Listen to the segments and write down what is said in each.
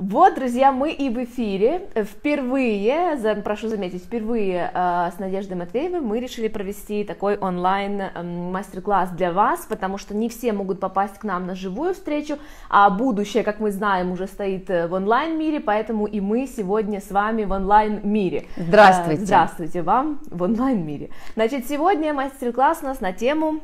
Вот, друзья, мы и в эфире. Впервые, за, прошу заметить, впервые э, с Надеждой Матвеевой мы решили провести такой онлайн э, мастер-класс для вас, потому что не все могут попасть к нам на живую встречу, а будущее, как мы знаем, уже стоит э, в онлайн-мире, поэтому и мы сегодня с вами в онлайн-мире. Э, здравствуйте. Э, здравствуйте вам в онлайн-мире. Значит, сегодня мастер-класс у нас на тему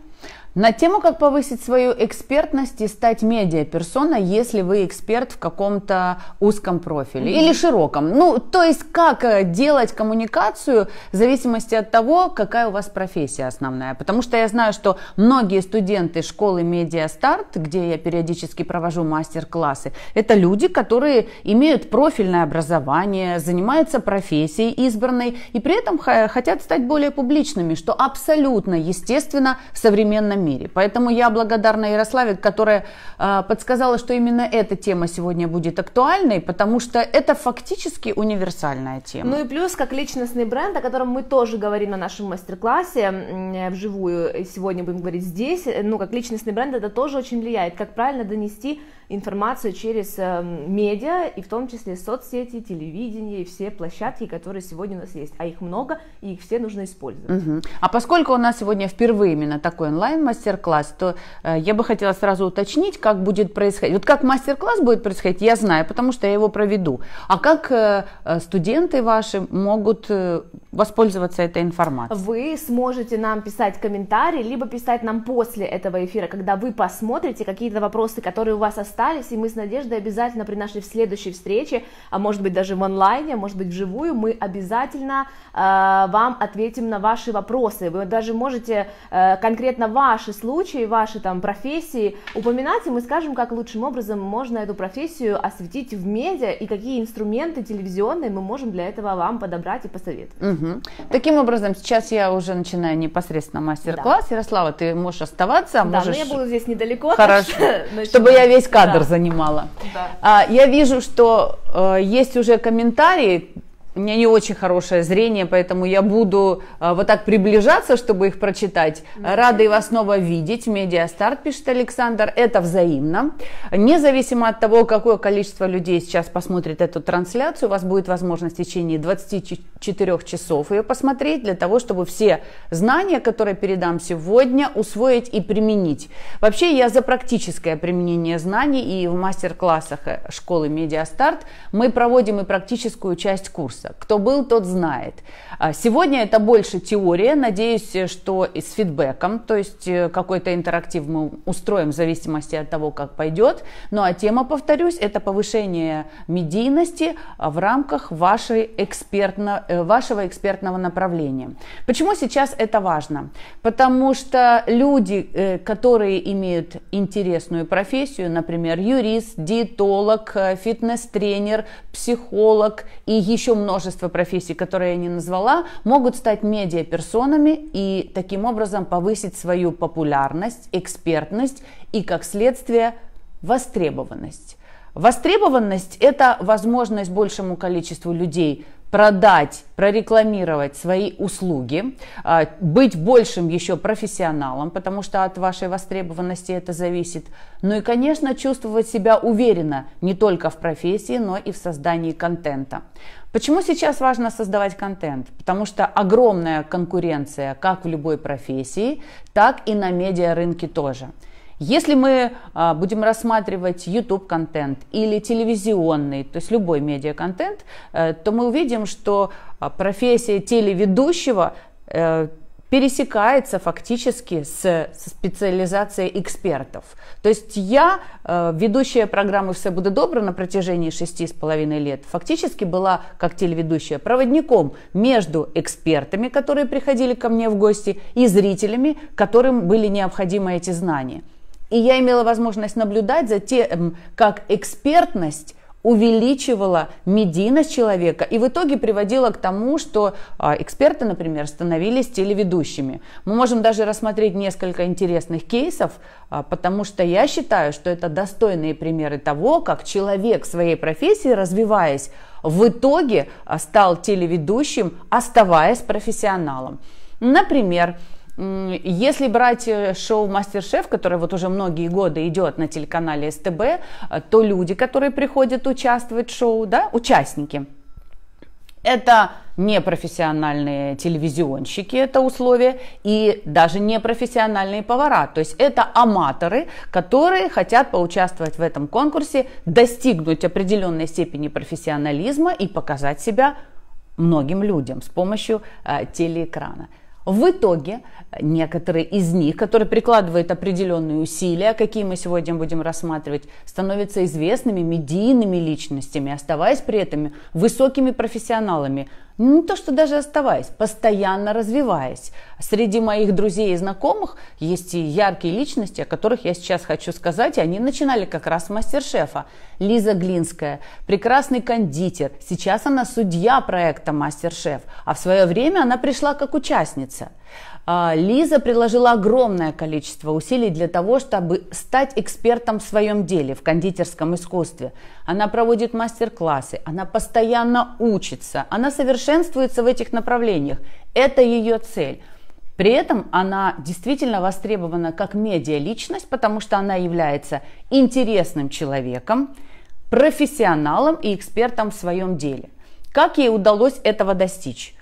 на тему, как повысить свою экспертность и стать медиаперсоной, если вы эксперт в каком-то узком профиле или широком. Ну, то есть, как э, делать коммуникацию в зависимости от того, какая у вас профессия основная. Потому что я знаю, что многие студенты школы Медиастарт, где я периодически провожу мастер-классы, это люди, которые имеют профильное образование, занимаются профессией избранной и при этом хотят стать более публичными, что абсолютно естественно в современном современном мире. Поэтому я благодарна Ярославе, которая э, подсказала, что именно эта тема сегодня будет актуальной, потому что это фактически универсальная тема. Ну и плюс, как личностный бренд, о котором мы тоже говорим на нашем мастер-классе э, вживую, сегодня будем говорить здесь, э, ну как личностный бренд, это тоже очень влияет, как правильно донести информацию через эм, медиа, и в том числе соцсети, телевидение, и все площадки, которые сегодня у нас есть. А их много, и их все нужно использовать. Угу. А поскольку у нас сегодня впервые именно такой онлайн-мастер-класс, то э, я бы хотела сразу уточнить, как будет происходить. Вот как мастер-класс будет происходить, я знаю, потому что я его проведу. А как э, э студенты ваши могут э, воспользоваться этой информацией. Вы сможете нам писать комментарии, либо писать нам после этого эфира, когда вы посмотрите какие-то вопросы, которые у вас остались, и мы с Надеждой обязательно при нашей следующей встрече, а может быть даже в онлайне, а может быть вживую, мы обязательно э, вам ответим на ваши вопросы. Вы даже можете э, конкретно ваши случаи, ваши там профессии упоминать, и мы скажем, как лучшим образом можно эту профессию осветить в медиа, и какие инструменты телевизионные мы можем для этого вам подобрать и посоветовать. Угу. Угу. Таким образом, сейчас я уже начинаю непосредственно мастер-класс. Да. Ярослава, ты можешь оставаться, а да, можешь... Да, но я буду здесь недалеко. Хорошо, чтобы я весь кадр да. занимала. Да. А, я вижу, что э, есть уже комментарии, у меня не очень хорошее зрение, поэтому я буду э, вот так приближаться, чтобы их прочитать. Рада и вас снова видеть. Медиастарт, пишет Александр. Это взаимно. Независимо от того, какое количество людей сейчас посмотрит эту трансляцию, у вас будет возможность в течение 24 часов ее посмотреть, для того, чтобы все знания, которые передам сегодня, усвоить и применить. Вообще я за практическое применение знаний и в мастер-классах э, школы Медиастарт мы проводим и практическую часть курса учится. Кто был, тот знает. А, сегодня это больше теория. Надеюсь, что и с фидбэком, то есть э, какой-то интерактив мы устроим в зависимости от того, как пойдет. Ну а тема, повторюсь, это повышение медийности а, в рамках вашей экспертно, э, вашего экспертного направления. Почему сейчас это важно? Потому что люди, э, которые имеют интересную профессию, например, юрист, диетолог, фитнес-тренер, психолог и еще много множество профессий, которые я не назвала, могут стать медиаперсонами и таким образом повысить свою популярность, экспертность и, как следствие, востребованность. Востребованность – это возможность большему количеству людей продать, прорекламировать свои услуги, а, быть большим еще профессионалом, потому что от вашей востребованности это зависит. Ну и, конечно, чувствовать себя уверенно не только в профессии, но и в создании контента. Почему сейчас важно создавать контент? Потому что огромная конкуренция как в любой профессии, так и на медиарынке тоже. Если мы а, будем рассматривать YouTube-контент или телевизионный, то есть любой медиа-контент, э, то мы увидим, что а, профессия телеведущего э, пересекается фактически с специализацией экспертов. То есть я, э, ведущая программы «Все будет добро» на протяжении шести с половиной лет, фактически была, как телеведущая, проводником между экспертами, которые приходили ко мне в гости, и зрителями, которым были необходимы эти знания – и я имела возможность наблюдать за тем, эм, как экспертность увеличивала медийность человека и в итоге приводила к тому, что а, эксперты, например, становились телеведущими. Мы можем даже рассмотреть несколько интересных кейсов, а, потому что я считаю, что это достойные примеры того, как человек своей профессии, развиваясь, в итоге а, стал телеведущим, оставаясь профессионалом. Например, если брать э, шоу «Мастер-шеф», которое вот уже многие годы идет на телеканале СТБ, э, то люди, которые приходят участвовать в шоу, да, участники, это непрофессиональные телевизионщики, это условие, и даже непрофессиональные повара. То есть это аматоры, которые хотят поучаствовать в этом конкурсе, достигнуть определенной степени профессионализма и показать себя многим людям с помощью э, телеэкрана. В итоге э, некоторые из них, которые прикладывают определенные усилия, какие мы сегодня будем рассматривать, становятся известными медийными личностями, оставаясь при этом высокими профессионалами. Ну, не то, что даже оставаясь, постоянно развиваясь. Среди моих друзей и знакомых есть и яркие личности, о которых я сейчас хочу сказать, и они начинали как раз с мастер-шефа. Лиза Глинская, прекрасный кондитер. Сейчас она судья проекта «Мастер-шеф», а в свое время она пришла как участница. А, Лиза приложила огромное количество усилий для того, чтобы стать экспертом в своем деле, в кондитерском искусстве. Она проводит мастер-классы, она постоянно учится, она совершенствуется в этих направлениях. Это ее цель – при этом она действительно востребована как медиа-личность, потому что она является интересным человеком, профессионалом и экспертом в своем деле. Как ей удалось этого достичь?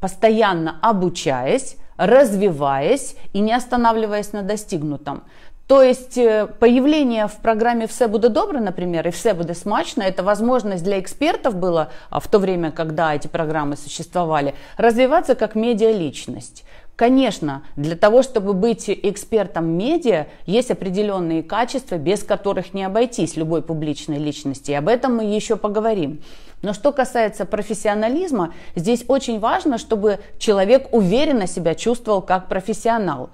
Постоянно обучаясь, развиваясь и не останавливаясь на достигнутом. То есть э, появление в программе «Все буду добро», например, и «Все буду смачно» – это возможность для экспертов было а в то время, когда эти программы существовали, развиваться как медиа-личность, Конечно, для того, чтобы быть экспертом медиа, есть определенные качества, без которых не обойтись любой публичной личности. И об этом мы еще поговорим. Но что касается профессионализма, здесь очень важно, чтобы человек уверенно себя чувствовал как профессионал.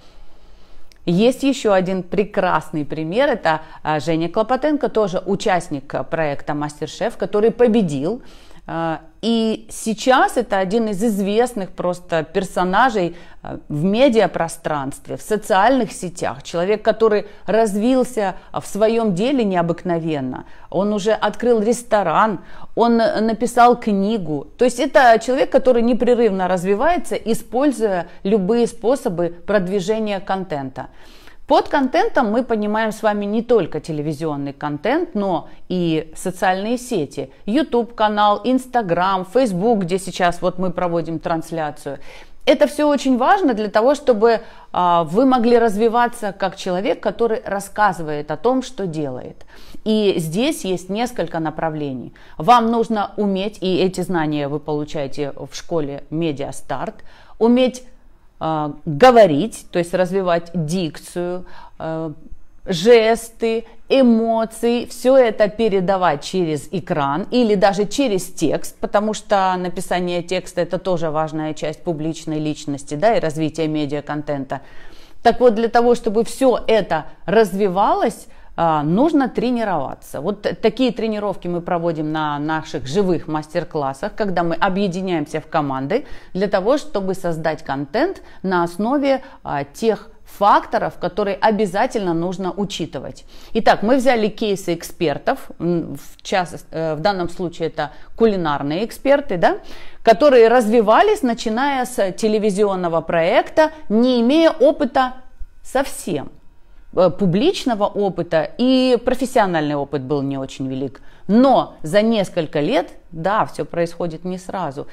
Есть еще один прекрасный пример, это а, Женя Клопотенко, тоже участник проекта «Мастер-шеф», который победил а, и сейчас это один из известных просто персонажей э, в медиапространстве, в социальных сетях. Человек, который развился э, в своем деле необыкновенно. Он уже открыл ресторан, он э, написал книгу. То есть это человек, который непрерывно развивается, используя любые способы продвижения контента. Под контентом мы понимаем с вами не только телевизионный контент, но и социальные сети, YouTube канал, Instagram, Facebook, где сейчас вот мы проводим трансляцию. Это все очень важно для того, чтобы а, вы могли развиваться как человек, который рассказывает о том, что делает. И здесь есть несколько направлений. Вам нужно уметь, и эти знания вы получаете в школе Медиа Старт, уметь а, говорить, то есть развивать дикцию, а, жесты, эмоции, все это передавать через экран или даже через текст, потому что написание текста это тоже важная часть публичной личности да, и развития медиа-контента. Так вот, для того, чтобы все это развивалось, а, нужно тренироваться. Вот такие тренировки мы проводим на наших живых мастер-классах, когда мы объединяемся в команды для того, чтобы создать контент на основе а, тех факторов, которые обязательно нужно учитывать. Итак, мы взяли кейсы экспертов, в, час, э, в данном случае это кулинарные эксперты, да, которые развивались, начиная с телевизионного проекта, не имея опыта совсем. Э, публичного опыта и профессиональный опыт был не очень велик. Но за несколько лет, да, все происходит не сразу.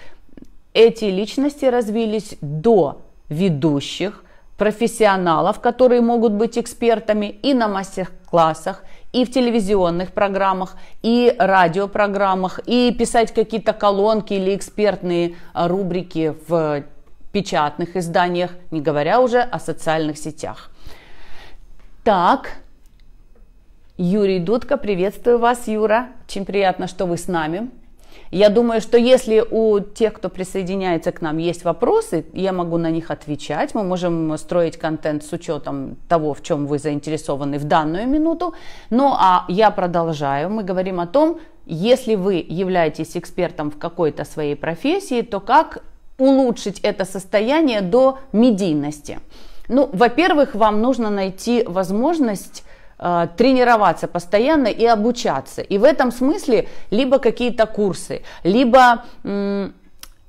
Эти личности развились до ведущих, профессионалов, которые могут быть экспертами и на мастер-классах, и в телевизионных программах, и радиопрограммах, и писать какие-то колонки или экспертные э, рубрики в печатных изданиях, не говоря уже о социальных сетях. Так, Юрий Дудка, приветствую вас, Юра. Очень приятно, что вы с нами. Я думаю, что если у тех, кто присоединяется к нам, есть вопросы, я могу на них отвечать. Мы можем строить контент с учетом того, в чем вы заинтересованы в данную минуту. Ну а я продолжаю. Мы говорим о том, если вы являетесь экспертом в какой-то своей профессии, то как улучшить это состояние до медийности. Ну, во-первых, вам нужно найти возможность э, тренироваться постоянно и обучаться. И в этом смысле либо какие-то курсы, либо,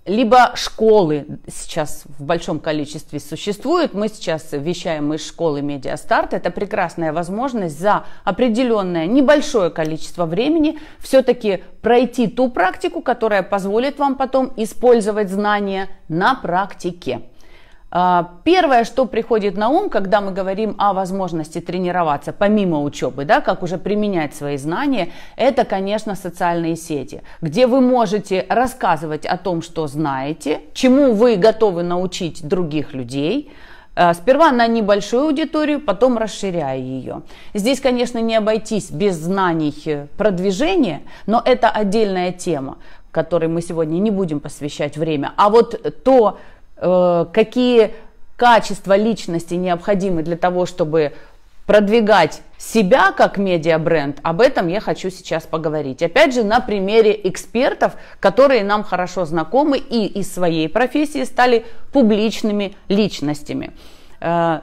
либо школы сейчас в большом количестве существуют. Мы сейчас вещаем из школы Медиастарт. Это прекрасная возможность за определенное небольшое количество времени все-таки пройти ту практику, которая позволит вам потом использовать знания на практике. А, первое, что приходит на ум, когда мы говорим о возможности тренироваться, помимо учебы, да, как уже применять свои знания, это, конечно, социальные сети, где вы можете рассказывать о том, что знаете, чему вы готовы научить других людей, а, Сперва на небольшую аудиторию, потом расширяя ее. Здесь, конечно, не обойтись без знаний э, продвижения, но это отдельная тема, которой мы сегодня не будем посвящать время. А вот то, Э, какие качества личности необходимы для того, чтобы продвигать себя как медиабренд, об этом я хочу сейчас поговорить. Опять же, на примере экспертов, которые нам хорошо знакомы и из своей профессии стали публичными личностями. Э,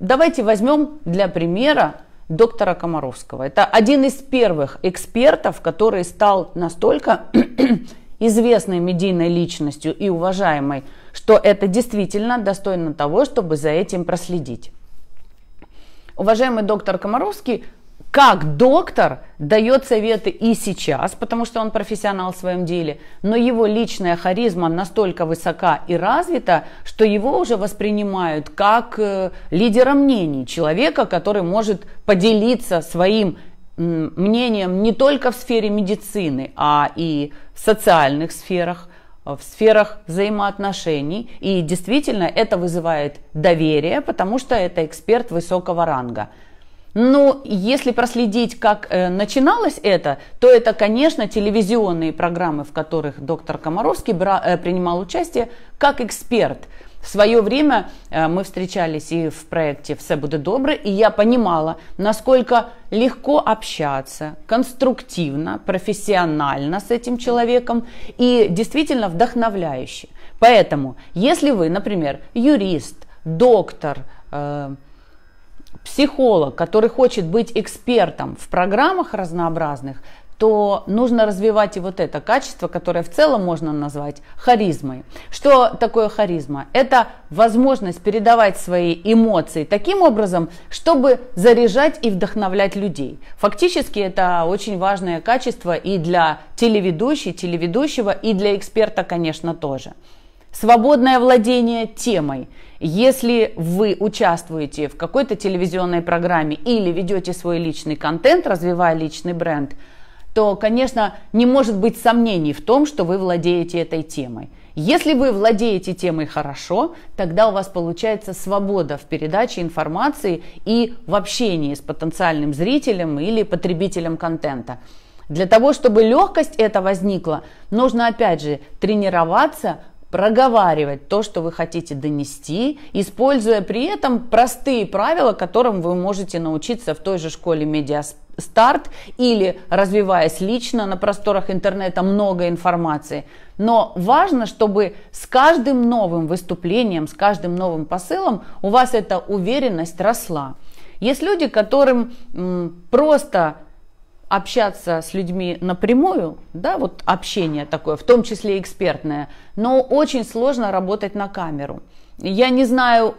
давайте возьмем для примера доктора Комаровского. Это один из первых экспертов, который стал настолько известной медийной личностью и уважаемой что это действительно достойно того, чтобы за этим проследить. Уважаемый доктор Комаровский как доктор дает советы и сейчас, потому что он профессионал в своем деле, но его личная харизма настолько высока и развита, что его уже воспринимают как э, лидера мнений, человека, который может поделиться своим мнением не только в сфере медицины, а и в социальных сферах в сферах взаимоотношений. И действительно это вызывает доверие, потому что это эксперт высокого ранга. Но ну, если проследить, как э, начиналось это, то это, конечно, телевизионные программы, в которых доктор Комаровский э, принимал участие как эксперт. В свое время э, мы встречались и в проекте «Все будет добры», и я понимала, насколько легко общаться, конструктивно, профессионально с этим человеком и действительно вдохновляюще. Поэтому, если вы, например, юрист, доктор, психолог, который хочет быть экспертом в программах разнообразных, то нужно развивать и вот это качество, которое в целом можно назвать харизмой. Что такое харизма? Это возможность передавать свои эмоции таким образом, чтобы заряжать и вдохновлять людей. Фактически это очень важное качество и для телеведущей, телеведущего, и для эксперта, конечно, тоже свободное владение темой. Если вы участвуете в какой-то телевизионной программе или ведете свой личный контент, развивая личный бренд, то, конечно, не может быть сомнений в том, что вы владеете этой темой. Если вы владеете темой хорошо, тогда у вас получается свобода в передаче информации и в общении с потенциальным зрителем или потребителем контента. Для того, чтобы легкость эта возникла, нужно опять же тренироваться проговаривать то, что вы хотите донести, используя при этом простые правила, которым вы можете научиться в той же школе медиастарт или развиваясь лично на просторах интернета много информации. Но важно, чтобы с каждым новым выступлением, с каждым новым посылом у вас эта уверенность росла. Есть люди, которым просто общаться с людьми напрямую, да, вот общение такое, в том числе экспертное, но очень сложно работать на камеру. Я не знаю,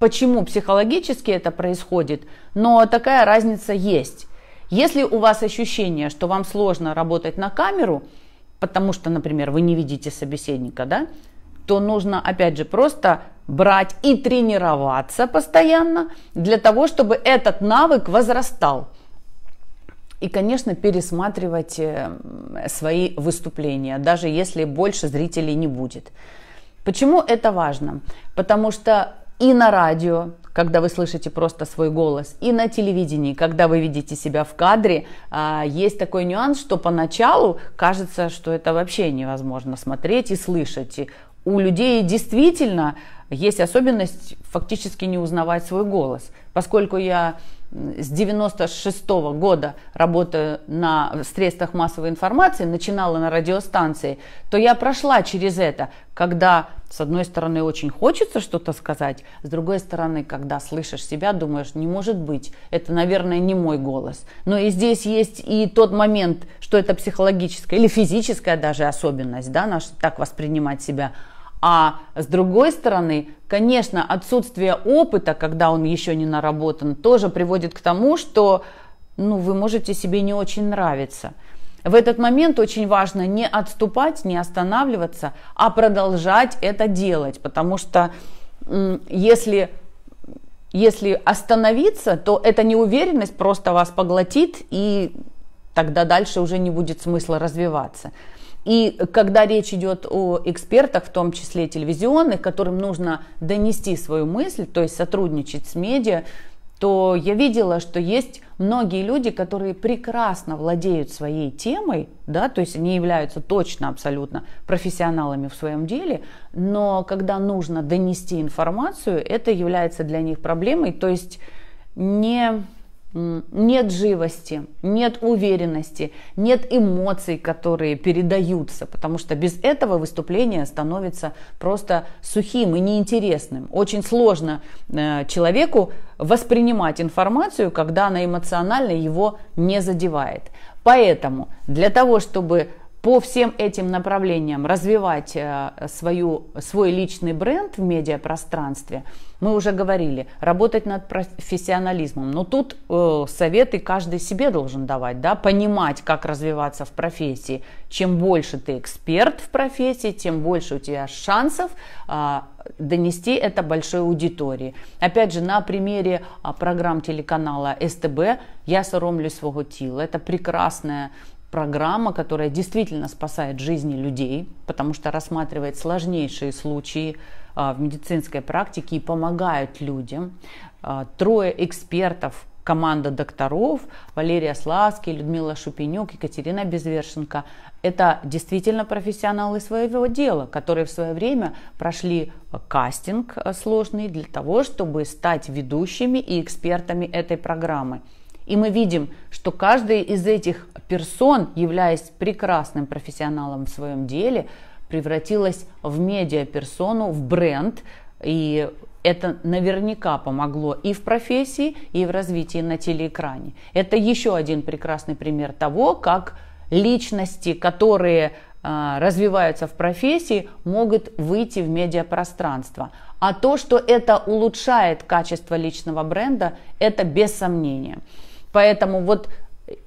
почему психологически это происходит, но такая разница есть. Если у вас ощущение, что вам сложно работать на камеру, потому что, например, вы не видите собеседника, да, то нужно, опять же, просто брать и тренироваться постоянно для того, чтобы этот навык возрастал. И, конечно, пересматривать э, свои выступления, даже если больше зрителей не будет. Почему это важно? Потому что и на радио, когда вы слышите просто свой голос, и на телевидении, когда вы видите себя в кадре, а, есть такой нюанс, что поначалу кажется, что это вообще невозможно смотреть и слышать. И у людей действительно есть особенность фактически не узнавать свой голос. Поскольку я с 96 года работаю на средствах массовой информации, начинала на радиостанции, то я прошла через это, когда с одной стороны очень хочется что-то сказать, с другой стороны, когда слышишь себя, думаешь, не может быть, это, наверное, не мой голос. Но и здесь есть и тот момент, что это психологическая или физическая даже особенность, да, наш так воспринимать себя – а с другой стороны, конечно, отсутствие опыта, когда он еще не наработан, тоже приводит к тому, что ну, вы можете себе не очень нравиться. В этот момент очень важно не отступать, не останавливаться, а продолжать это делать, потому что если если остановиться, то эта неуверенность просто вас поглотит, и тогда дальше уже не будет смысла развиваться. И когда речь идет о экспертах, в том числе телевизионных, которым нужно донести свою мысль, то есть сотрудничать с медиа, то я видела, что есть многие люди, которые прекрасно владеют своей темой, да, то есть они являются точно абсолютно профессионалами в своем деле, но когда нужно донести информацию, это является для них проблемой, то есть не нет живости, нет уверенности, нет эмоций, которые передаются, потому что без этого выступление становится просто сухим и неинтересным. Очень сложно э, человеку воспринимать информацию, когда она эмоционально его не задевает. Поэтому для того, чтобы по всем этим направлениям развивать э, свою, свой личный бренд в медиапространстве, мы уже говорили, работать над профессионализмом. Но тут э, советы каждый себе должен давать, да, понимать, как развиваться в профессии. Чем больше ты эксперт в профессии, тем больше у тебя шансов э, донести это большой аудитории. Опять же, на примере а, программ телеканала СТБ «Я соромлюсь свого тела Это прекрасная программа, которая действительно спасает жизни людей, потому что рассматривает сложнейшие случаи а, в медицинской практике и помогает людям. А, трое экспертов команда докторов, Валерия Сласки, Людмила Шупенюк, Екатерина Безвершенко. Это действительно профессионалы своего дела, которые в свое время прошли а, кастинг сложный для того, чтобы стать ведущими и экспертами этой программы. И мы видим, что каждый из этих персон, являясь прекрасным профессионалом в своем деле, превратилась в медиаперсону, в бренд, и это наверняка помогло и в профессии, и в развитии на телеэкране. Это еще один прекрасный пример того, как личности, которые а, развиваются в профессии, могут выйти в медиапространство. А то, что это улучшает качество личного бренда, это без сомнения. Поэтому вот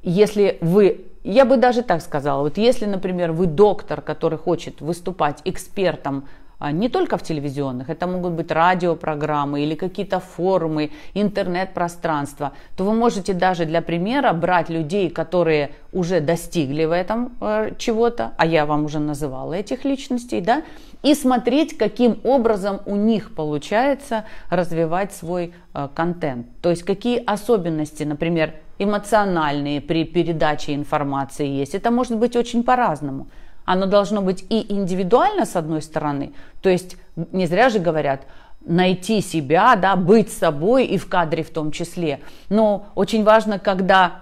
если вы, я бы даже так сказала, вот если, например, вы доктор, который хочет выступать экспертом а, не только в телевизионных, это могут быть радиопрограммы или какие-то форумы, интернет-пространство, то вы можете даже для примера брать людей, которые уже достигли в этом э, чего-то, а я вам уже называла этих личностей, да, и смотреть, каким образом у них получается развивать свой э, контент. То есть какие особенности, например, эмоциональные при передаче информации есть. Это может быть очень по-разному оно должно быть и индивидуально, с одной стороны, то есть не зря же говорят, найти себя, да, быть собой и в кадре в том числе. Но очень важно, когда,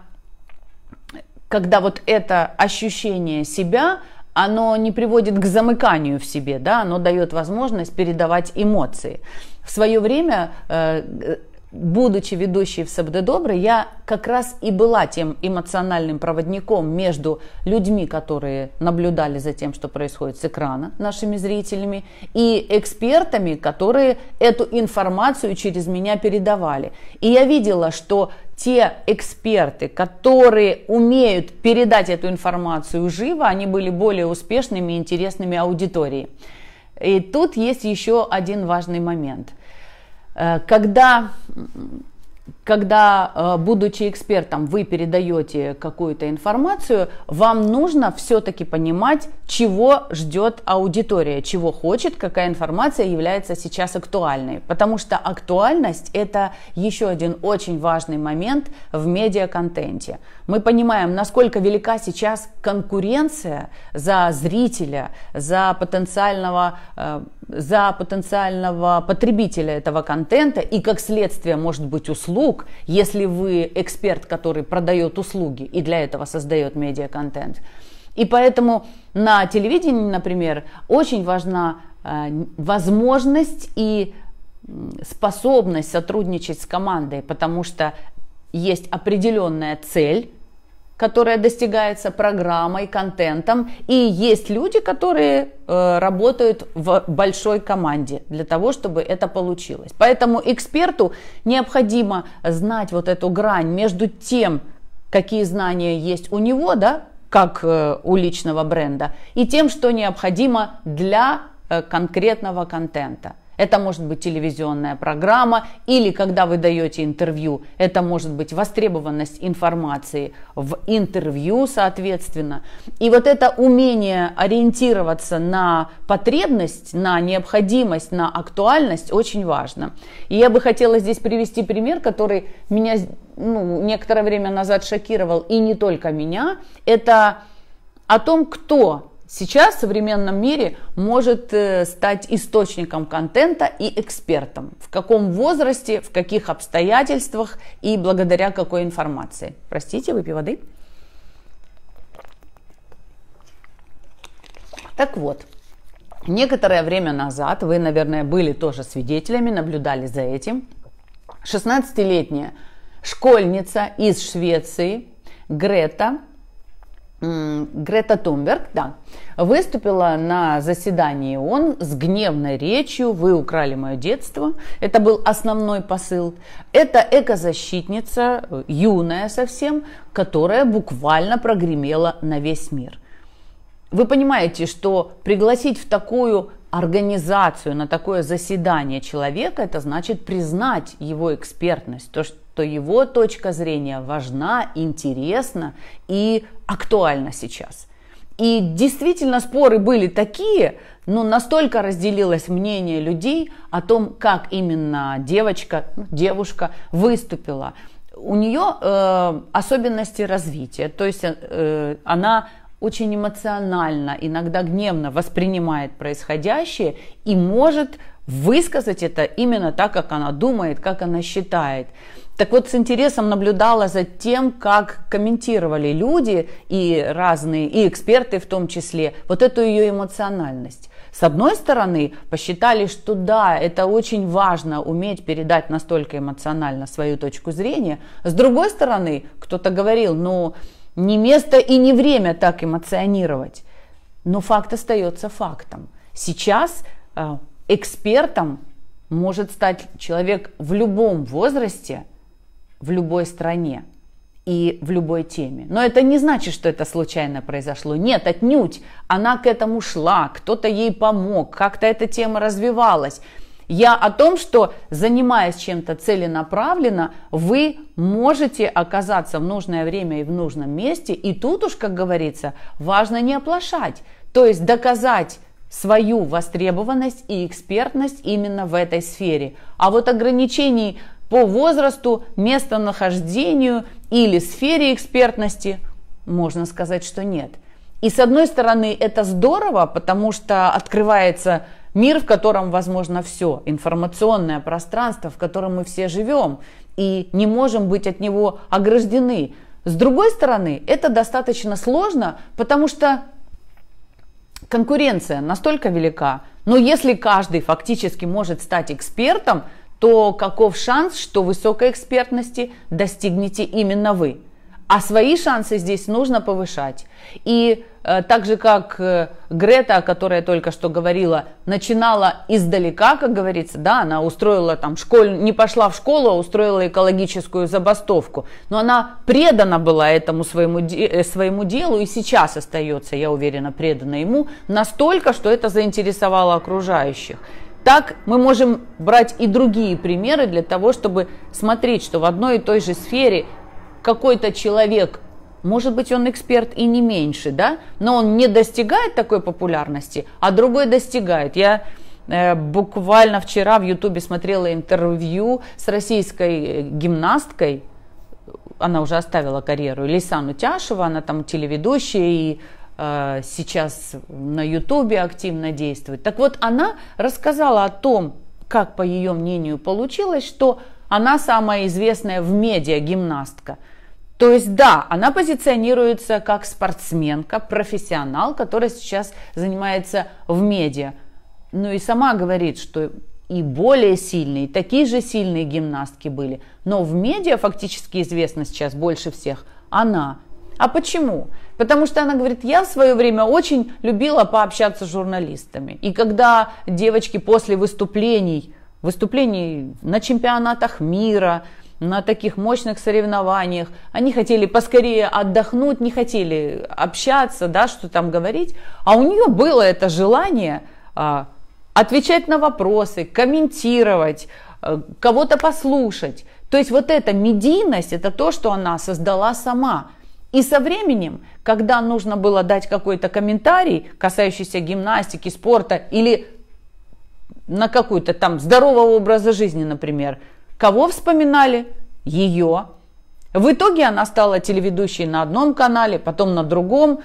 когда вот это ощущение себя, оно не приводит к замыканию в себе, да, оно дает возможность передавать эмоции. В свое время э, будучи ведущей в СБД Добрый, я как раз и была тем эмоциональным проводником между людьми, которые наблюдали за тем, что происходит с экрана, нашими зрителями, и экспертами, которые эту информацию через меня передавали. И я видела, что те эксперты, которые умеют передать эту информацию живо, они были более успешными и интересными аудитории. И тут есть еще один важный момент. Э, когда, когда, э, будучи экспертом, вы передаете какую-то информацию, вам нужно все-таки понимать, чего ждет аудитория, чего хочет, какая информация является сейчас актуальной. Потому что актуальность – это еще один очень важный момент в медиаконтенте. контенте мы понимаем, насколько велика сейчас конкуренция за зрителя, за потенциального, э, за потенциального потребителя этого контента и, как следствие, может быть, услуг, если вы эксперт, который продает услуги и для этого создает медиа-контент. И поэтому на телевидении, например, очень важна э, возможность и способность сотрудничать с командой, потому что есть определенная цель, которая достигается программой, контентом, и есть люди, которые э, работают в большой команде для того, чтобы это получилось. Поэтому эксперту необходимо знать вот эту грань между тем, какие знания есть у него, да, как э, у личного бренда, и тем, что необходимо для э, конкретного контента. Это может быть телевизионная программа или когда вы даете интервью, это может быть востребованность информации в интервью, соответственно. И вот это умение ориентироваться на потребность, на необходимость, на актуальность очень важно. И я бы хотела здесь привести пример, который меня ну, некоторое время назад шокировал, и не только меня. Это о том, кто сейчас в современном мире может э, стать источником контента и экспертом. В каком возрасте, в каких обстоятельствах и благодаря какой информации. Простите, выпей воды. Так вот, некоторое время назад, вы, наверное, были тоже свидетелями, наблюдали за этим, 16-летняя школьница из Швеции Грета – Грета Тумберг, да, выступила на заседании ООН с гневной речью «Вы украли мое детство». Это был основной посыл. Это экозащитница, э, юная совсем, которая буквально прогремела на весь мир. Вы понимаете, что пригласить в такую организацию на такое заседание человека, это значит признать его экспертность, то, что его точка зрения важна, интересна и актуальна сейчас. И действительно споры были такие, но настолько разделилось мнение людей о том, как именно девочка, ну, девушка выступила. У нее э, особенности развития, то есть э, она очень эмоционально, иногда гневно воспринимает происходящее и может высказать это именно так, как она думает, как она считает. Так вот, с интересом наблюдала за тем, как комментировали люди и разные, и эксперты в том числе, вот эту ее эмоциональность. С одной стороны, посчитали, что да, это очень важно уметь передать настолько эмоционально свою точку зрения. С другой стороны, кто-то говорил, ну, не место и не время так эмоционировать. Но факт остается фактом. Сейчас э, экспертом может стать человек в любом возрасте, в любой стране и в любой теме. Но это не значит, что это случайно произошло. Нет, отнюдь. Она к этому шла, кто-то ей помог, как-то эта тема развивалась. Я о том, что занимаясь чем-то целенаправленно, вы можете оказаться в нужное время и в нужном месте. И тут уж, как говорится, важно не оплошать, то есть доказать свою востребованность и экспертность именно в этой сфере. А вот ограничений по возрасту, местонахождению или сфере экспертности можно сказать, что нет. И с одной стороны это здорово, потому что открывается Мир, в котором возможно все, информационное пространство, в котором мы все живем и не можем быть от него ограждены. С другой стороны, это достаточно сложно, потому что конкуренция настолько велика. Но если каждый фактически может стать экспертом, то каков шанс, что высокой экспертности достигнете именно вы? А свои шансы здесь нужно повышать. И Э, так же как э, Грета, о которой я только что говорила, начинала издалека, как говорится, да, она устроила там школь, не пошла в школу, а устроила экологическую забастовку, но она предана была этому своему, э, своему делу и сейчас остается, я уверена, предана ему настолько, что это заинтересовало окружающих. Так мы можем брать и другие примеры для того, чтобы смотреть, что в одной и той же сфере какой-то человек может быть, он эксперт и не меньше, да? Но он не достигает такой популярности, а другой достигает. Я э, буквально вчера в Ютубе смотрела интервью с российской э, гимнасткой, она уже оставила карьеру, Лисану Тяшева, она там телеведущая и э, сейчас на Ютубе активно действует. Так вот, она рассказала о том, как, по ее мнению, получилось, что она самая известная в медиа гимнастка – то есть, да, она позиционируется как спортсменка, профессионал, который сейчас занимается в медиа. Ну и сама говорит, что и более сильные, и такие же сильные гимнастки были. Но в медиа фактически известна сейчас больше всех она. А почему? Потому что она говорит, я в свое время очень любила пообщаться с журналистами. И когда девочки после выступлений, выступлений на чемпионатах мира, на таких мощных соревнованиях, они хотели поскорее отдохнуть, не хотели общаться, да, что там говорить, а у нее было это желание а, отвечать на вопросы, комментировать, а, кого-то послушать. То есть вот эта медийность, это то, что она создала сама. И со временем, когда нужно было дать какой-то комментарий, касающийся гимнастики, спорта или на какую-то там здорового образа жизни, например, Кого вспоминали? Ее. В итоге она стала телеведущей на одном канале, потом на другом.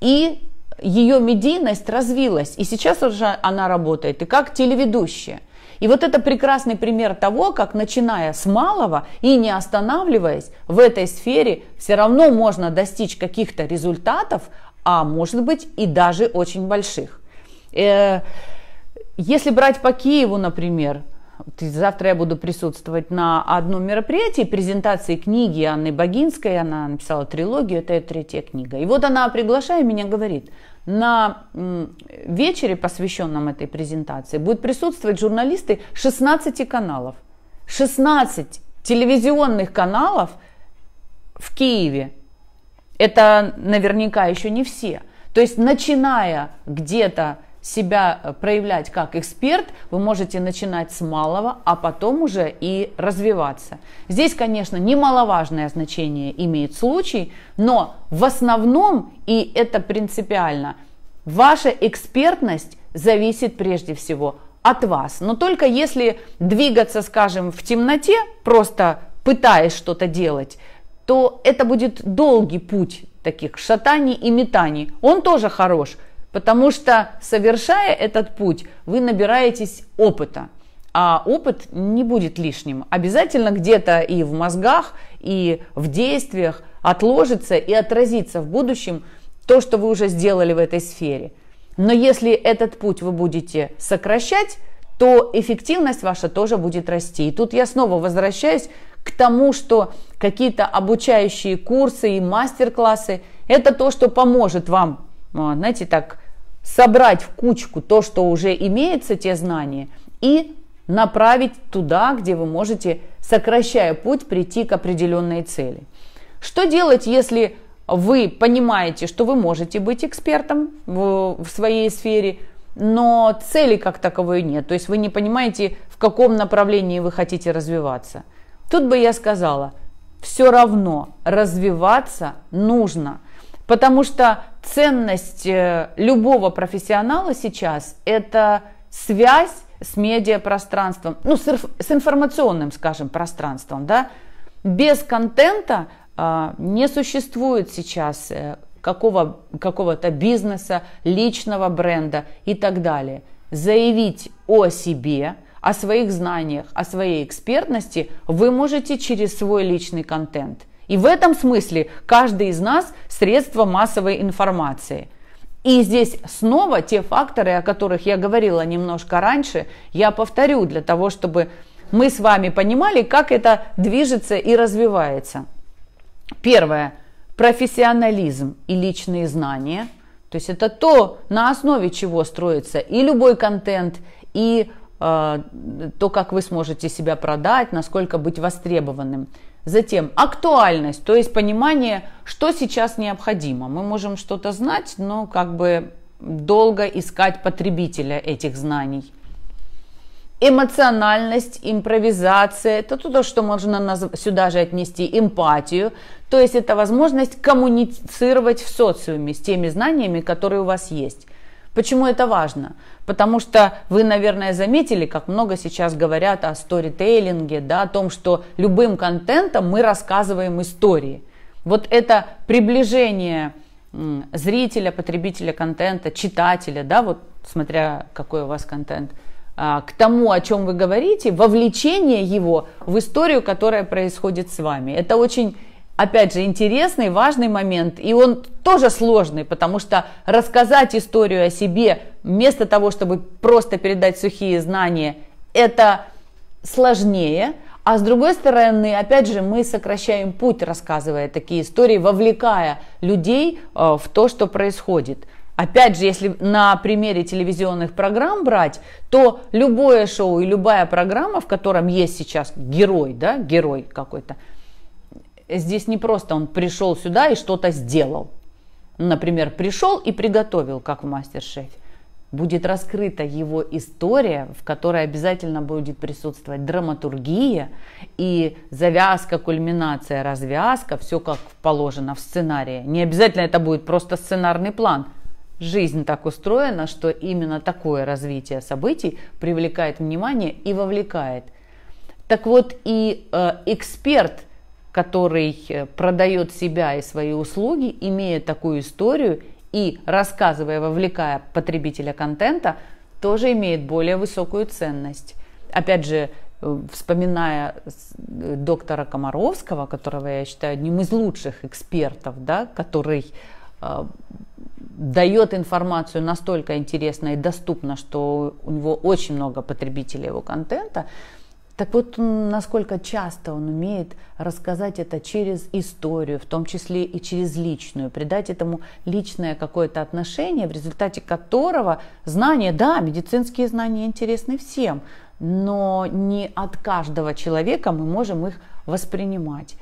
И ее медийность развилась. И сейчас уже она работает и как телеведущая. И вот это прекрасный пример того, как начиная с малого и не останавливаясь в этой сфере, все равно можно достичь каких-то результатов, а может быть и даже очень больших. Э, если брать по Киеву, например, Завтра я буду присутствовать на одном мероприятии, презентации книги Анны Богинской. Она написала трилогию, это третья книга. И вот она, приглашая меня, говорит, на вечере, посвященном этой презентации, будут присутствовать журналисты 16 каналов. 16 телевизионных каналов в Киеве. Это наверняка еще не все. То есть начиная где-то себя э, проявлять как эксперт, вы можете начинать с малого, а потом уже и развиваться. Здесь, конечно, немаловажное значение имеет случай, но в основном, и это принципиально, ваша экспертность зависит прежде всего от вас. Но только если двигаться, скажем, в темноте, просто пытаясь что-то делать, то это будет долгий путь таких шатаний и метаний. Он тоже хорош, Потому что, совершая этот путь, вы набираетесь опыта. А опыт не будет лишним. Обязательно где-то и в мозгах, и в действиях отложится и отразится в будущем то, что вы уже сделали в этой сфере. Но если этот путь вы будете сокращать, то эффективность ваша тоже будет расти. И тут я снова возвращаюсь к тому, что какие-то обучающие курсы и мастер-классы – это то, что поможет вам, а, знаете, так собрать в кучку то, что уже имеется, те знания, и направить туда, где вы можете, сокращая путь, прийти к определенной цели. Что делать, если вы понимаете, что вы можете быть экспертом в, в своей сфере, но цели как таковой нет, то есть вы не понимаете, в каком направлении вы хотите развиваться. Тут бы я сказала, все равно развиваться нужно, потому что ценность э, любого профессионала сейчас – это связь с медиапространством, ну, с, с информационным, скажем, пространством, да. Без контента а, не существует сейчас э, какого, какого-то бизнеса, личного бренда и так далее. Заявить о себе, о своих знаниях, о своей экспертности вы можете через свой личный контент – и в этом смысле каждый из нас средство массовой информации. И здесь снова те факторы, о которых я говорила немножко раньше, я повторю для того, чтобы мы с вами понимали, как это движется и развивается. Первое. Профессионализм и личные знания. То есть это то, на основе чего строится и любой контент, и э, то, как вы сможете себя продать, насколько быть востребованным. Затем актуальность, то есть понимание, что сейчас необходимо. Мы можем что-то знать, но как бы долго искать потребителя этих знаний. Эмоциональность, импровизация, это то, что можно сюда же отнести эмпатию, то есть это возможность коммуницировать в социуме с теми знаниями, которые у вас есть. Почему это важно? Потому что вы, наверное, заметили, как много сейчас говорят о сторитейлинге, да, о том, что любым контентом мы рассказываем истории. Вот это приближение зрителя, потребителя контента, читателя, да, вот смотря какой у вас контент, а, к тому, о чем вы говорите, вовлечение его в историю, которая происходит с вами. Это очень опять же, интересный, важный момент. И он тоже сложный, потому что рассказать историю о себе, вместо того, чтобы просто передать сухие знания, это сложнее. А с другой стороны, опять же, мы сокращаем путь, рассказывая такие истории, вовлекая людей э, в то, что происходит. Опять же, если на примере телевизионных программ брать, то любое шоу и любая программа, в котором есть сейчас герой, да, герой какой-то, здесь не просто он пришел сюда и что-то сделал. Например, пришел и приготовил, как в мастер-шефе. Будет раскрыта его история, в которой обязательно будет присутствовать драматургия и завязка, кульминация, развязка, все как положено в сценарии. Не обязательно это будет просто сценарный план. Жизнь так устроена, что именно такое развитие событий привлекает внимание и вовлекает. Так вот и э, эксперт – который э, продает себя и свои услуги, имея такую историю и рассказывая, вовлекая потребителя контента, тоже имеет более высокую ценность. Опять же, э, вспоминая э, доктора Комаровского, которого я считаю одним из лучших экспертов, да, который дает информацию настолько интересно и доступно, что у него очень много потребителей его контента, так вот, насколько часто он умеет рассказать это через историю, в том числе и через личную, придать этому личное какое-то отношение, в результате которого знания, да, медицинские знания интересны всем, но не от каждого человека мы можем их воспринимать.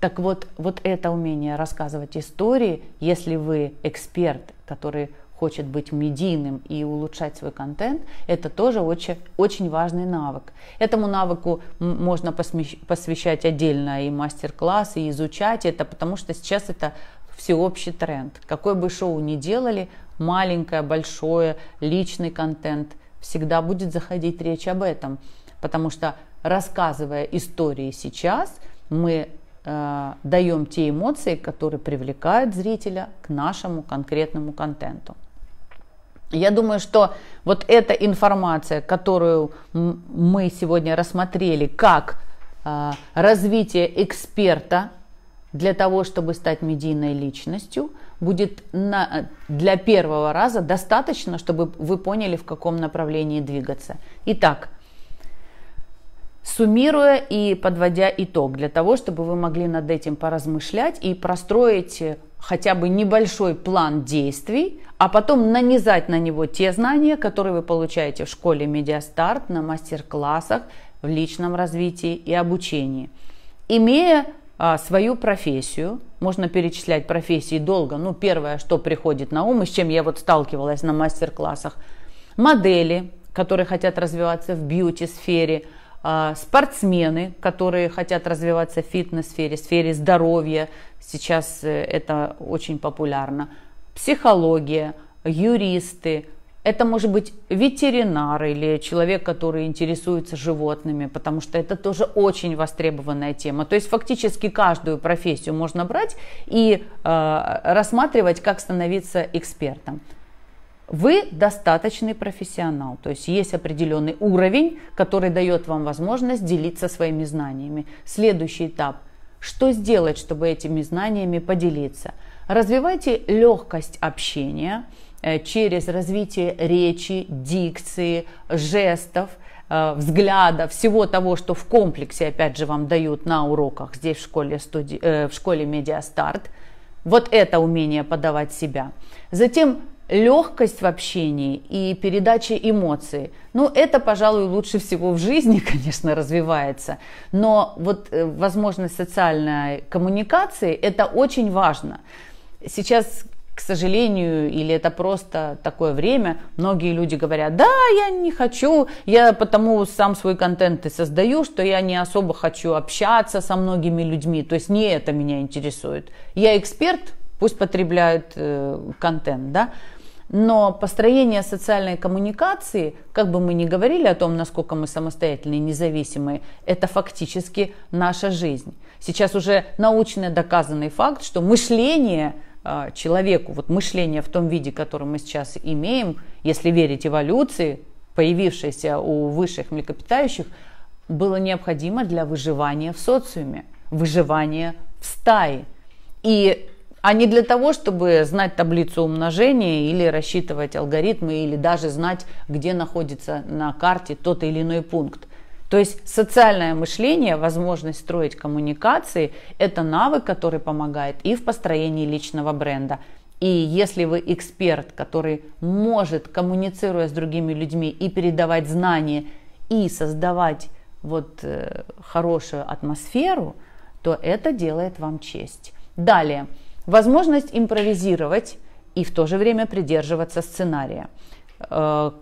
Так вот, вот это умение рассказывать истории, если вы эксперт, который хочет быть медийным и улучшать свой контент, это тоже очень, очень важный навык. Этому навыку можно посвящать отдельно и мастер-класс, и изучать это, потому что сейчас это всеобщий тренд. Какое бы шоу ни делали, маленькое, большое, личный контент, всегда будет заходить речь об этом. Потому что рассказывая истории сейчас, мы э, даем те эмоции, которые привлекают зрителя к нашему конкретному контенту. Я думаю, что вот эта информация, которую мы сегодня рассмотрели, как а, развитие эксперта для того, чтобы стать медийной личностью, будет на, для первого раза достаточно, чтобы вы поняли, в каком направлении двигаться. Итак, суммируя и подводя итог, для того, чтобы вы могли над этим поразмышлять и простроить хотя бы небольшой план действий, а потом нанизать на него те знания, которые вы получаете в школе Медиастарт, на мастер-классах, в личном развитии и обучении. Имея а, свою профессию, можно перечислять профессии долго, ну первое, что приходит на ум и с чем я вот сталкивалась на мастер-классах, модели, которые хотят развиваться в бьюти-сфере, а, спортсмены, которые хотят развиваться в фитнес-сфере, сфере здоровья, сейчас э, это очень популярно, психология, юристы, это может быть ветеринар или человек, который интересуется животными, потому что это тоже очень востребованная тема. То есть фактически каждую профессию можно брать и э, рассматривать, как становиться экспертом вы достаточный профессионал. То есть есть определенный уровень, который дает вам возможность делиться своими знаниями. Следующий этап. Что сделать, чтобы этими знаниями поделиться? Развивайте легкость общения э, через развитие речи, дикции, жестов, э, взгляда, всего того, что в комплексе, опять же, вам дают на уроках здесь в школе, студи... Э, в школе Медиастарт. Вот это умение подавать себя. Затем легкость в общении и передача эмоций. Ну, это, пожалуй, лучше всего в жизни, конечно, развивается. Но вот э, возможность социальной коммуникации – это очень важно. Сейчас, к сожалению, или это просто такое время, многие люди говорят, да, я не хочу, я потому сам свой контент и создаю, что я не особо хочу общаться со многими людьми, то есть не это меня интересует. Я эксперт, пусть потребляют э, контент, да, но построение социальной коммуникации, как бы мы ни говорили о том, насколько мы самостоятельные и независимые, это фактически наша жизнь. Сейчас уже научно доказанный факт, что мышление а, человеку, вот мышление в том виде, который мы сейчас имеем, если верить эволюции, появившейся у высших млекопитающих, было необходимо для выживания в социуме, выживания в стае. И а не для того, чтобы знать таблицу умножения или рассчитывать алгоритмы, или даже знать, где находится на карте тот или иной пункт. То есть социальное мышление, возможность строить коммуникации, это навык, который помогает и в построении личного бренда. И если вы эксперт, который может, коммуницируя с другими людьми, и передавать знания, и создавать вот э, хорошую атмосферу, то это делает вам честь. Далее, возможность импровизировать и в то же время придерживаться сценария. Э,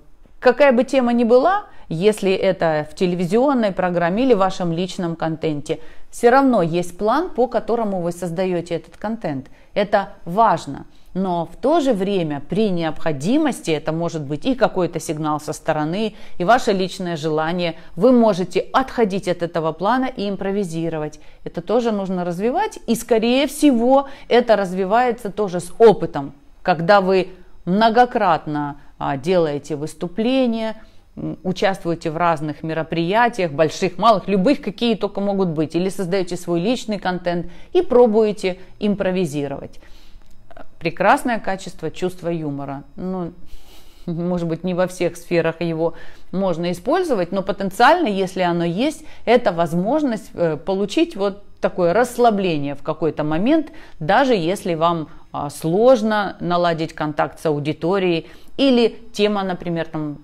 какая бы тема ни была, если это в телевизионной программе или в вашем личном контенте, все равно есть план, по которому вы создаете этот контент. Это важно но в то же время при необходимости это может быть и какой-то сигнал со стороны, и ваше личное желание. Вы можете отходить от этого плана и импровизировать. Это тоже нужно развивать, и скорее всего это развивается тоже с опытом, когда вы многократно а, делаете выступления, участвуете в разных мероприятиях, больших, малых, любых, какие только могут быть, или создаете свой личный контент и пробуете импровизировать прекрасное качество чувства юмора. Ну, может быть, не во всех сферах его можно использовать, но потенциально, если оно есть, это возможность э, получить вот такое расслабление в какой-то момент, даже если вам а, сложно наладить контакт с аудиторией или тема, например, там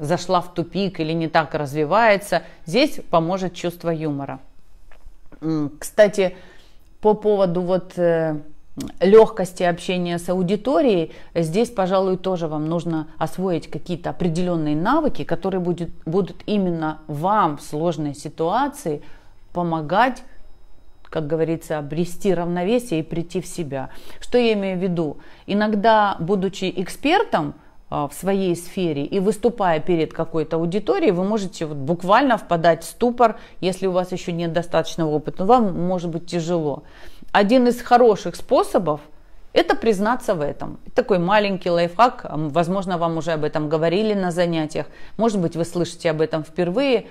зашла в тупик или не так развивается, здесь поможет чувство юмора. Кстати, по поводу вот э, легкости общения с аудиторией, здесь, пожалуй, тоже вам нужно освоить какие-то определенные навыки, которые будет, будут именно вам в сложной ситуации помогать, как говорится, обрести равновесие и прийти в себя. Что я имею в виду? Иногда, будучи экспертом, а, в своей сфере и выступая перед какой-то аудиторией, вы можете вот буквально впадать в ступор, если у вас еще нет достаточного опыта. Ну, вам может быть тяжело один из хороших способов – это признаться в этом. Такой маленький лайфхак, возможно, вам уже об этом говорили на занятиях, может быть, вы слышите об этом впервые.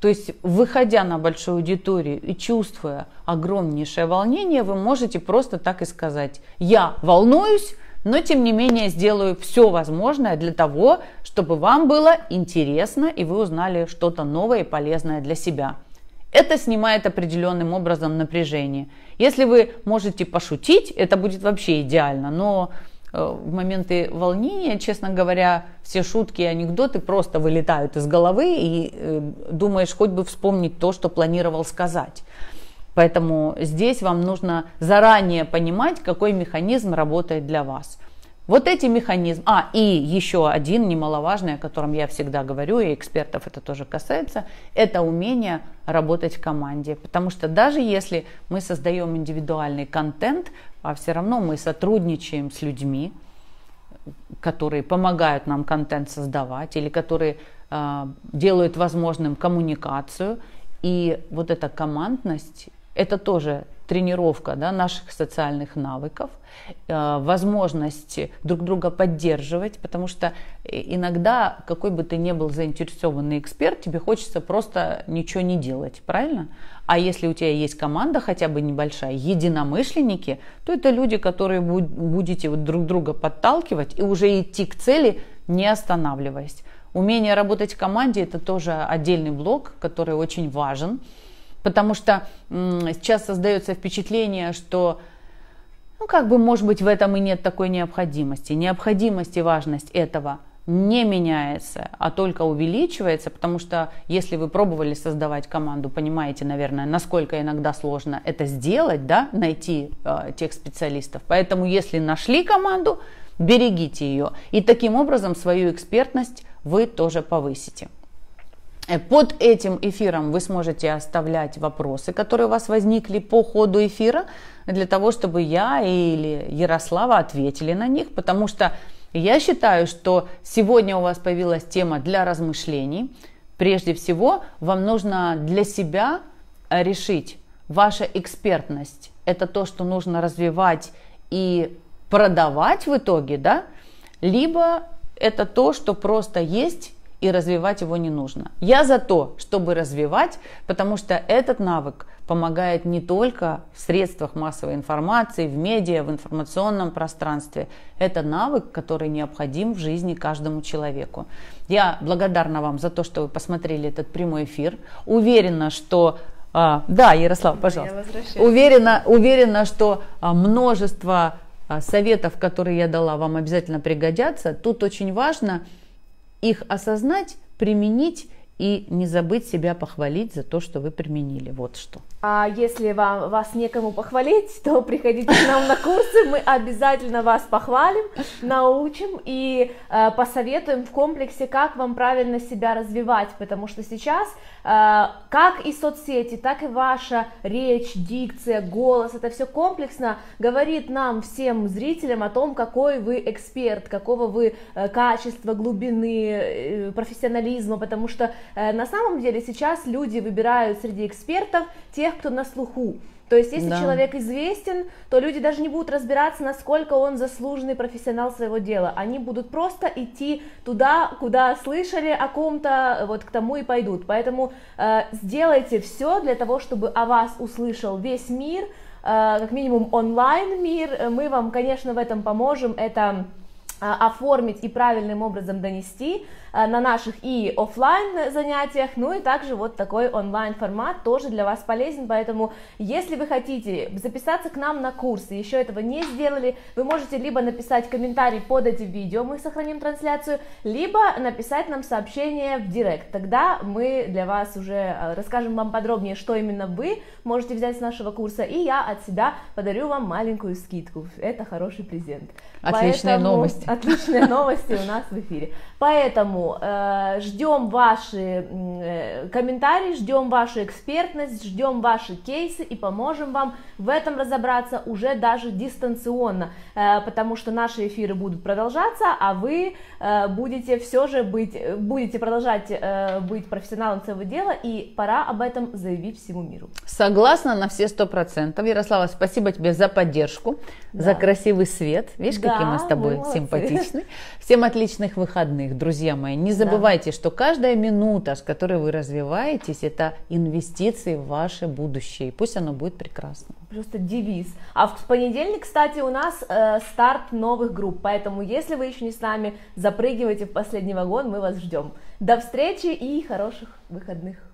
То есть, выходя на большую аудиторию и чувствуя огромнейшее волнение, вы можете просто так и сказать «Я волнуюсь, но тем не менее сделаю все возможное для того, чтобы вам было интересно и вы узнали что-то новое и полезное для себя». Это снимает определенным образом напряжение. Если вы можете пошутить, это будет вообще идеально, но э, в моменты волнения, честно говоря, все шутки и анекдоты просто вылетают из головы и э, думаешь хоть бы вспомнить то, что планировал сказать. Поэтому здесь вам нужно заранее понимать, какой механизм работает для вас. Вот эти механизмы. А, и еще один немаловажный, о котором я всегда говорю, и экспертов это тоже касается, это умение работать в команде. Потому что даже если мы создаем индивидуальный контент, а все равно мы сотрудничаем с людьми, которые помогают нам контент создавать или которые э, делают возможным коммуникацию. И вот эта командность, это тоже тренировка да, наших социальных навыков, э, возможности друг друга поддерживать, потому что э, иногда, какой бы ты ни был заинтересованный эксперт, тебе хочется просто ничего не делать, правильно? А если у тебя есть команда хотя бы небольшая, единомышленники, то это люди, которые будете вот друг друга подталкивать и уже идти к цели, не останавливаясь. Умение работать в команде – это тоже отдельный блок, который очень важен. Потому что сейчас создается впечатление, что ну, как бы, может быть, в этом и нет такой необходимости. Необходимость и важность этого не меняется, а только увеличивается, потому что если вы пробовали создавать команду, понимаете, наверное, насколько иногда сложно это сделать, да, найти э, тех специалистов. Поэтому, если нашли команду, берегите ее. И таким образом свою экспертность вы тоже повысите. Э, под этим эфиром вы сможете оставлять вопросы, которые у вас возникли по ходу эфира, для того, чтобы я или Ярослава ответили на них, потому что я считаю, что сегодня у вас появилась тема для размышлений. Прежде всего, вам нужно для себя э, решить, ваша экспертность – это то, что нужно развивать и продавать в итоге, да, либо это то, что просто есть и развивать его не нужно. Я за то, чтобы развивать, потому что этот навык помогает не только в средствах массовой информации, в медиа, в информационном пространстве. Это навык, который необходим в жизни каждому человеку. Я благодарна вам за то, что вы посмотрели этот прямой эфир. Уверена, что а, да, Ярослав, пожалуйста. Уверена, уверена, что а, множество а, советов, которые я дала, вам обязательно пригодятся. Тут очень важно их осознать, применить и не забыть себя похвалить за то, что вы применили. Вот что. А если вам, вас некому похвалить, то приходите к нам на курсы, мы обязательно вас похвалим, научим и э, посоветуем в комплексе, как вам правильно себя развивать, потому что сейчас Э, как и соцсети, так и ваша речь, дикция, голос, это все комплексно говорит нам, всем зрителям, о том, какой вы эксперт, какого вы э, качества, глубины, э, профессионализма, потому что на самом деле сейчас люди выбирают среди экспертов тех, кто на слуху. То есть, если да. человек известен, то люди даже не будут разбираться, насколько он заслуженный профессионал своего дела. Они будут просто идти туда, куда слышали о ком-то, вот к тому и пойдут. Поэтому э, сделайте все для того, чтобы о вас услышал весь мир, э, как минимум онлайн мир. Мы вам, конечно, в этом поможем. Это э, оформить и правильным образом донести. Э, на наших и офлайн занятиях, ну и также вот такой онлайн формат тоже для вас полезен, поэтому если вы хотите записаться к нам на курсы, еще этого не сделали, вы можете либо написать комментарий под этим видео, мы сохраним трансляцию, либо написать нам сообщение в директ, тогда мы для вас уже э, расскажем вам подробнее, что именно вы можете взять с нашего курса, и я от себя подарю вам маленькую скидку, это хороший презент. Отличная Поэтому... новость. Отличная новость у нас в эфире. Поэтому тему. Э, ждем ваши э, комментарии, ждем вашу экспертность, ждем ваши кейсы и поможем вам в этом разобраться уже даже дистанционно, э, потому что наши эфиры будут продолжаться, а вы будете все же быть, будете продолжать быть профессионалом своего дела, и пора об этом заявить всему миру. Согласна на все сто процентов. Ярослава, спасибо тебе за поддержку, да. за красивый свет. Видишь, да, какие мы с тобой молодцы. симпатичны. Всем отличных выходных, друзья мои мои, не забывайте, да. что каждая минута, с которой вы развиваетесь, это инвестиции в ваше будущее. И пусть оно будет прекрасно. Просто девиз. А в понедельник, кстати, у нас э, старт новых групп. Поэтому, если вы еще не с нами, запрыгивайте в последний вагон, мы вас ждем. До встречи и хороших выходных.